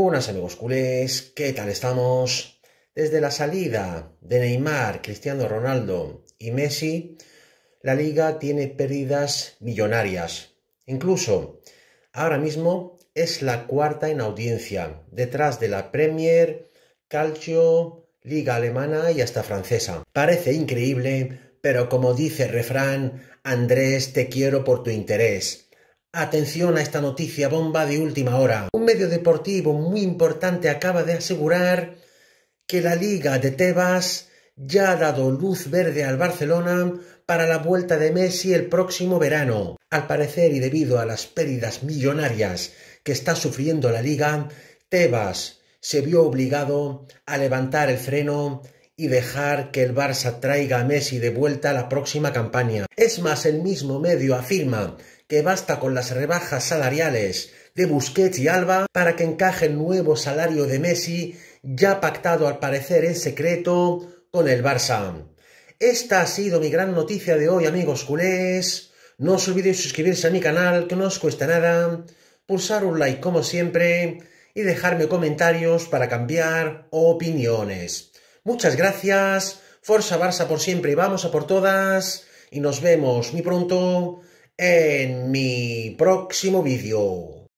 Buenas amigos culés, ¿qué tal estamos? Desde la salida de Neymar, Cristiano Ronaldo y Messi, la liga tiene pérdidas millonarias. Incluso ahora mismo es la cuarta en audiencia, detrás de la Premier, Calcio, Liga Alemana y hasta francesa. Parece increíble, pero como dice el refrán, Andrés, te quiero por tu interés. Atención a esta noticia bomba de última hora. Un medio deportivo muy importante acaba de asegurar que la Liga de Tebas ya ha dado luz verde al Barcelona para la vuelta de Messi el próximo verano. Al parecer y debido a las pérdidas millonarias que está sufriendo la liga, Tebas se vio obligado a levantar el freno y dejar que el Barça traiga a Messi de vuelta a la próxima campaña. Es más, el mismo medio afirma que basta con las rebajas salariales de Busquets y Alba para que encaje el nuevo salario de Messi, ya pactado al parecer en secreto con el Barça. Esta ha sido mi gran noticia de hoy, amigos culés. No os olvidéis suscribirse a mi canal, que no os cuesta nada, pulsar un like como siempre y dejarme comentarios para cambiar opiniones. Muchas gracias. Forza Barça por siempre y vamos a por todas. Y nos vemos muy pronto en mi próximo vídeo.